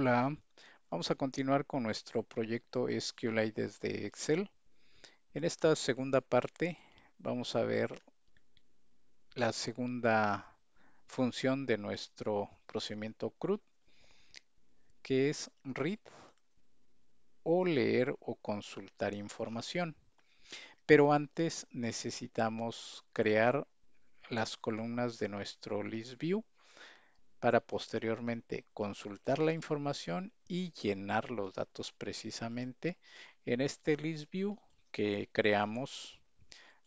Hola, vamos a continuar con nuestro proyecto SQLite desde Excel. En esta segunda parte vamos a ver la segunda función de nuestro procedimiento CRUD, que es read o leer o consultar información. Pero antes necesitamos crear las columnas de nuestro list para posteriormente consultar la información y llenar los datos precisamente en este list view que creamos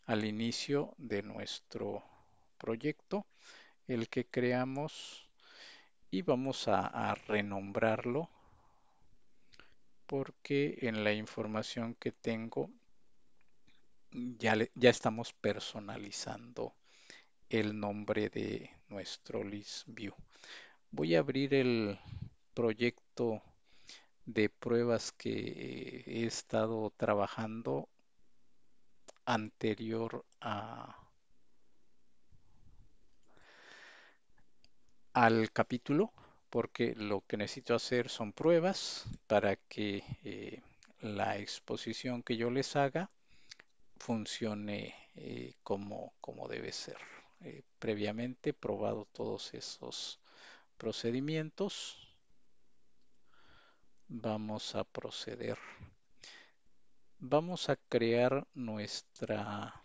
al inicio de nuestro proyecto, el que creamos y vamos a, renombrarlo porque en la información que tengo ya estamos personalizando el nombre de nuestro list view. Voy a abrir el proyecto de pruebas que he estado trabajando anterior a al capítulo porque lo que necesito hacer son pruebas para que eh, la exposición que yo les haga funcione eh, como debe ser. Eh, previamente probado todos esos procedimientos. Vamos a proceder. Vamos a crear nuestra,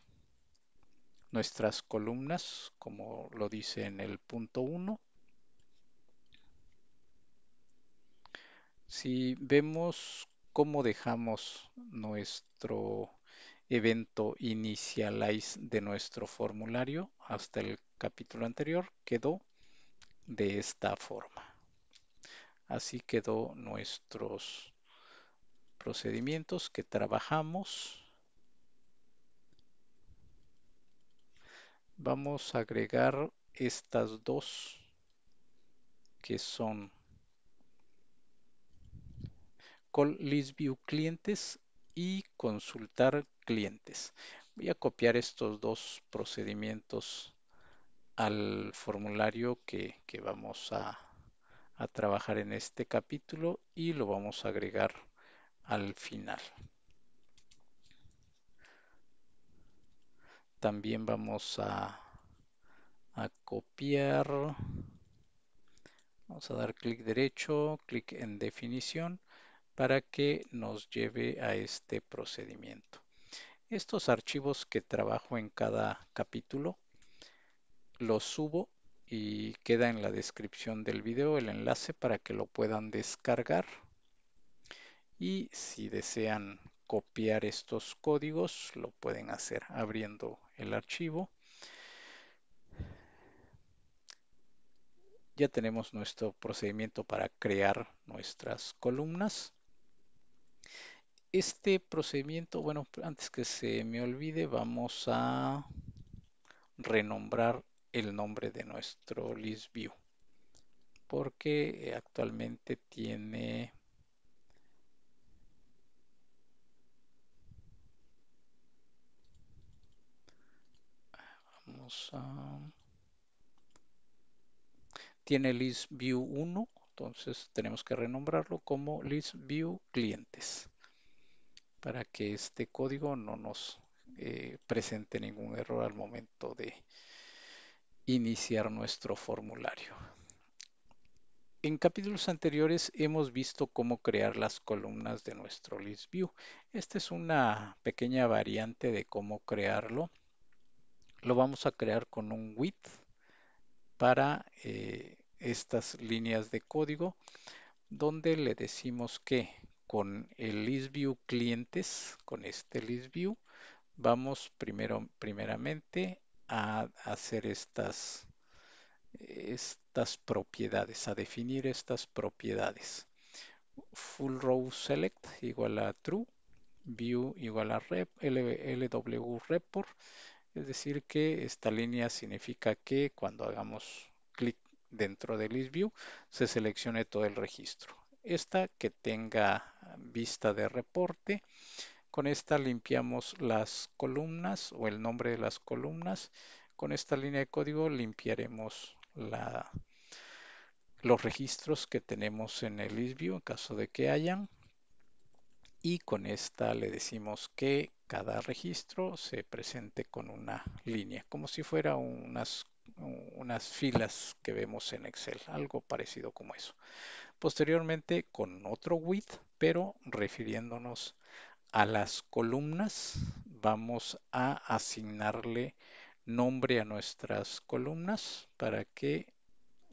nuestras columnas, como lo dice en el punto 1. Si vemos cómo dejamos nuestro evento initialize de nuestro formulario hasta el capítulo anterior quedó de esta forma. Así quedó nuestros procedimientos que trabajamos. Vamos a agregar estas dos que son call list view clientes y consultar clientes. Voy a copiar estos dos procedimientos al formulario que, vamos a, trabajar en este capítulo y lo vamos a agregar al final. También vamos a, a copiar, vamos a dar clic derecho, clic en definición para que nos lleve a este procedimiento. Estos archivos que trabajo en cada capítulo los subo y queda en la descripción del video el enlace para que lo puedan descargar y si desean copiar estos códigos lo pueden hacer abriendo el archivo ya tenemos nuestro procedimiento para crear nuestras columnas este procedimiento, bueno, antes que se me olvide, vamos a renombrar el nombre de nuestro ListView. porque actualmente tiene vamos a tiene list 1 entonces tenemos que renombrarlo como list clientes para que este código no nos eh, presente ningún error al momento de iniciar nuestro formulario. En capítulos anteriores hemos visto cómo crear las columnas de nuestro ListView. Esta es una pequeña variante de cómo crearlo. Lo vamos a crear con un width para eh, estas líneas de código donde le decimos que con el ListView clientes, con este ListView, vamos primero, primeramente a hacer estas, estas propiedades, a definir estas propiedades. Full row select igual a true, view igual a rep, report, es decir que esta línea significa que cuando hagamos clic dentro del list view se seleccione todo el registro. Esta que tenga vista de reporte. Con esta limpiamos las columnas o el nombre de las columnas. Con esta línea de código limpiaremos los registros que tenemos en el ISView en caso de que hayan. Y con esta le decimos que cada registro se presente con una línea, como si fuera unas, unas filas que vemos en Excel, algo parecido como eso. Posteriormente, con otro width, pero refiriéndonos a las columnas, vamos a asignarle nombre a nuestras columnas para que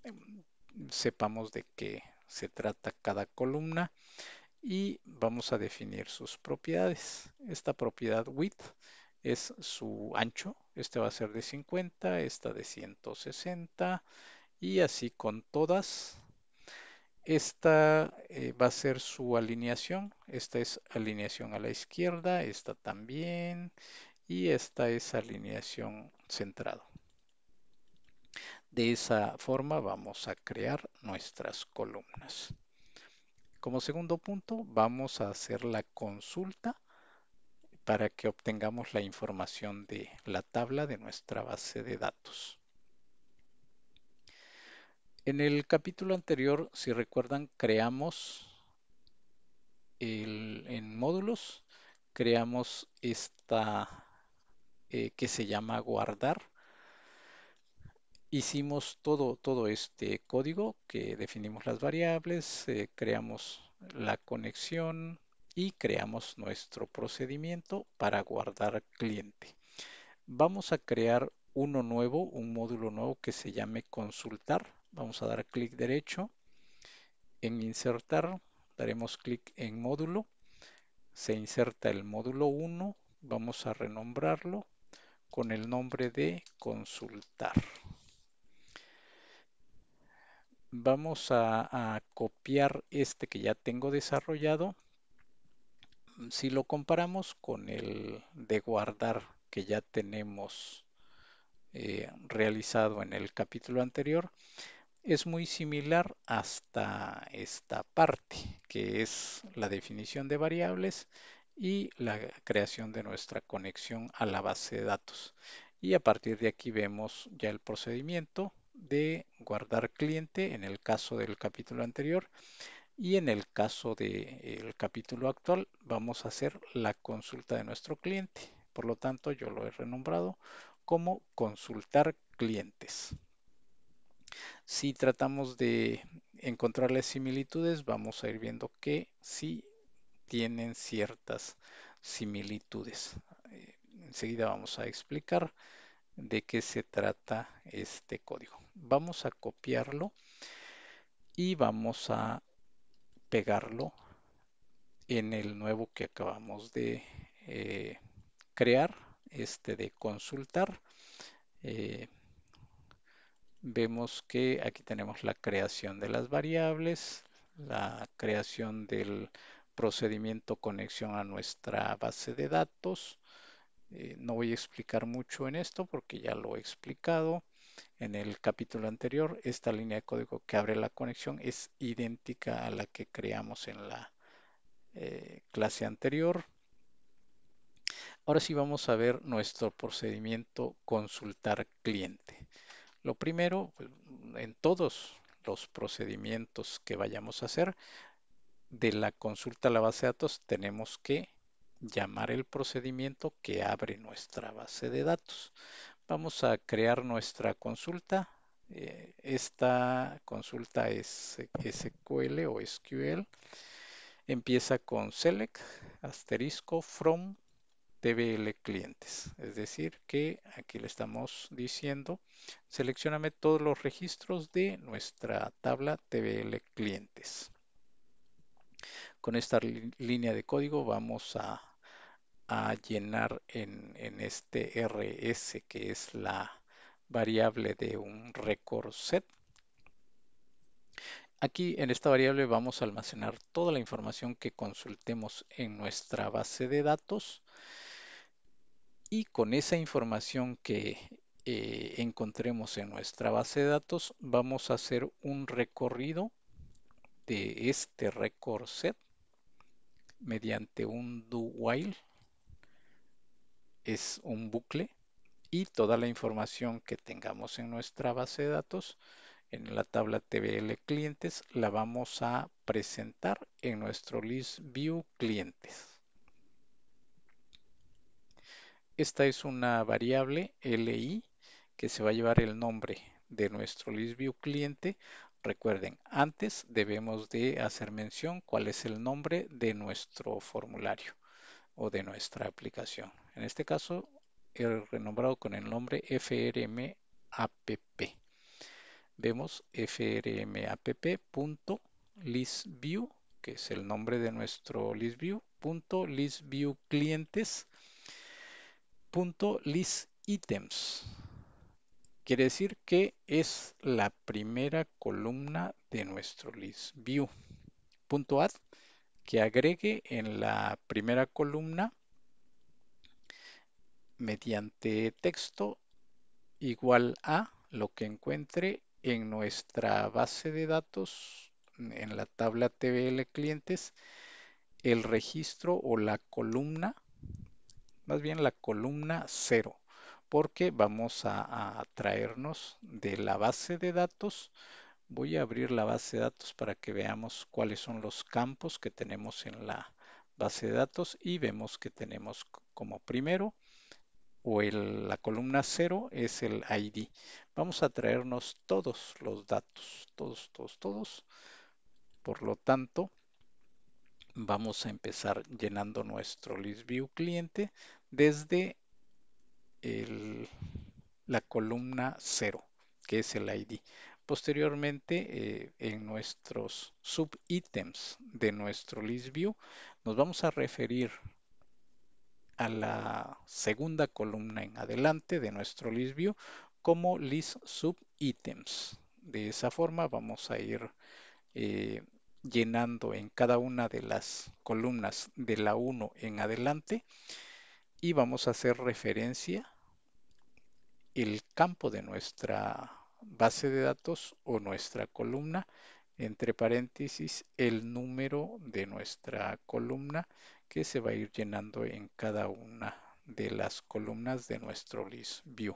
em, sepamos de qué se trata cada columna y vamos a definir sus propiedades. Esta propiedad width es su ancho, este va a ser de 50, esta de 160 y así con todas esta eh, va a ser su alineación. Esta es alineación a la izquierda, esta también, y esta es alineación centrado. De esa forma vamos a crear nuestras columnas. Como segundo punto, vamos a hacer la consulta para que obtengamos la información de la tabla de nuestra base de datos. En el capítulo anterior, si recuerdan, creamos en módulos, creamos esta eh, que se llama guardar. Hicimos todo, todo este código que definimos las variables, eh, creamos la conexión y creamos nuestro procedimiento para guardar cliente. Vamos a crear uno nuevo, un módulo nuevo que se llame consultar Vamos a dar clic derecho. En insertar daremos clic en módulo. Se inserta el módulo 1. Vamos a renombrarlo con el nombre de consultar. Vamos a, copiar este que ya tengo desarrollado si lo comparamos con el de guardar que ya tenemos eh, realizado en el capítulo anterior, es muy similar hasta esta parte, que es la definición de variables y la creación de nuestra conexión a la base de datos. Y a partir de aquí vemos ya el procedimiento de guardar cliente en el caso del capítulo anterior y en el caso del capítulo actual vamos a hacer la consulta de nuestro cliente. Por lo tanto, yo lo he renombrado como consultar clientes. Si tratamos de encontrar las similitudes, vamos a ir viendo que sí tienen ciertas similitudes. Eh, enseguida vamos a explicar de qué se trata este código. Vamos a copiarlo y vamos a pegarlo en el nuevo que acabamos de eh, crear, este de consultar. Eh, vemos que aquí tenemos la creación de las variables, la creación del procedimiento conexión a nuestra base de datos. Eh, no voy a explicar mucho en esto porque ya lo he explicado en el capítulo anterior. Esta línea de código que abre la conexión es idéntica a la que creamos en la eh, clase anterior. Ahora sí vamos a ver nuestro procedimiento consultar cliente. Lo primero, pues, en todos los procedimientos que vayamos a hacer, de la consulta a la base de datos tenemos que llamar el procedimiento que abre nuestra base de datos. Vamos a crear nuestra consulta. Eh, esta consulta es SQL o SQL. Empieza con select asterisco from TBL clientes. Es decir, que aquí le estamos diciendo, seleccioname todos los registros de nuestra tabla TBL clientes. Con esta línea de código vamos a, llenar en, en, este RS que es la variable de un record set. Aquí en esta variable vamos a almacenar toda la información que consultemos en nuestra base de datos y con esa información que eh, encontremos en nuestra base de datos vamos a hacer un recorrido de este record set mediante un do while es un bucle y toda la información que tengamos en nuestra base de datos en la tabla TBL clientes la vamos a presentar en nuestro list view clientes. Esta es una variable li que se va a llevar el nombre de nuestro ListView cliente. Recuerden, antes debemos de hacer mención cuál es el nombre de nuestro formulario o de nuestra aplicación. En este caso, el renombrado con el nombre frmapp. Vemos frmapp.listview, que es el nombre de nuestro listview, punto clientes. .listitems list Quiere decir que es la primera columna de nuestro list view. add que agregue en la primera columna mediante texto igual a lo que encuentre en nuestra base de datos en la tabla TBL clientes el registro o la columna más bien la columna 0, porque vamos a, traernos de la base de datos. Voy a abrir la base de datos para que veamos cuáles son los campos que tenemos en la base de datos y vemos que tenemos como primero o la columna 0 es el ID. Vamos a traernos todos los datos, todos, todos, todos. Por lo tanto, Vamos a empezar llenando nuestro list view cliente desde la columna 0, que es el ID. Posteriormente, eh, en nuestros subítems de nuestro list view, nos vamos a referir a la segunda columna en adelante de nuestro ListView como list subitems. De esa forma vamos a ir eh, llenando en cada una de las columnas de la 1 en adelante y vamos a hacer referencia el campo de nuestra base de datos o nuestra columna entre paréntesis el número de nuestra columna que se va a ir llenando en cada una de las columnas de nuestro list view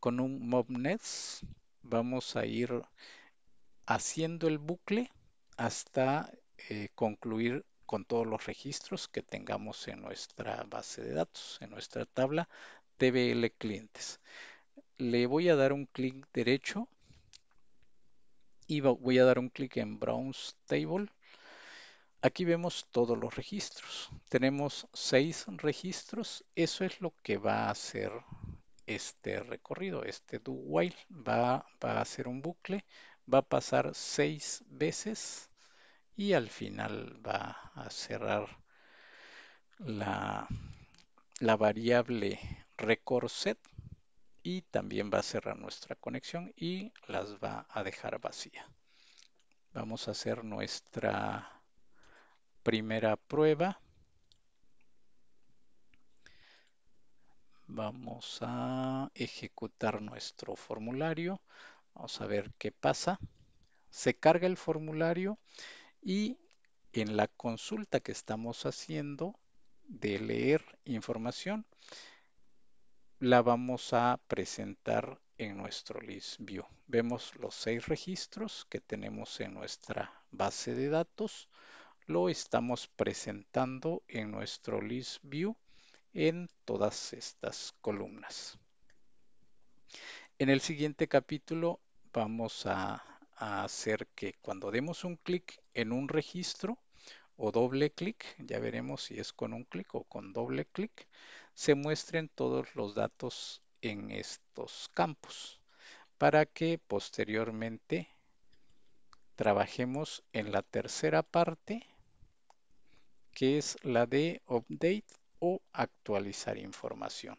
con un mobnets vamos a ir haciendo el bucle hasta eh, concluir con todos los registros que tengamos en nuestra base de datos, en nuestra tabla TBL clientes. Le voy a dar un clic derecho y voy a dar un clic en Browse Table. Aquí vemos todos los registros. Tenemos seis registros. Eso es lo que va a hacer este recorrido, este do while. Va, va a hacer un bucle, va a pasar seis veces y al final va a cerrar la, variable record set y también va a cerrar nuestra conexión y las va a dejar vacía. Vamos a hacer nuestra primera prueba. Vamos a ejecutar nuestro formulario. Vamos a ver qué pasa. Se carga el formulario y en la consulta que estamos haciendo de leer información, la vamos a presentar en nuestro list view. Vemos los seis registros que tenemos en nuestra base de datos. Lo estamos presentando en nuestro list view en todas estas columnas. En el siguiente capítulo vamos a, hacer que cuando demos un clic en un registro o doble clic, ya veremos si es con un clic o con doble clic, se muestren todos los datos en estos campos para que posteriormente trabajemos en la tercera parte que es la de update o actualizar información.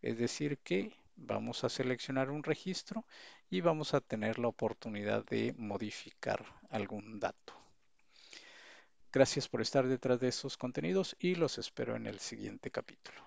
Es decir que Vamos a seleccionar un registro y vamos a tener la oportunidad de modificar algún dato. Gracias por estar detrás de estos contenidos y los espero en el siguiente capítulo.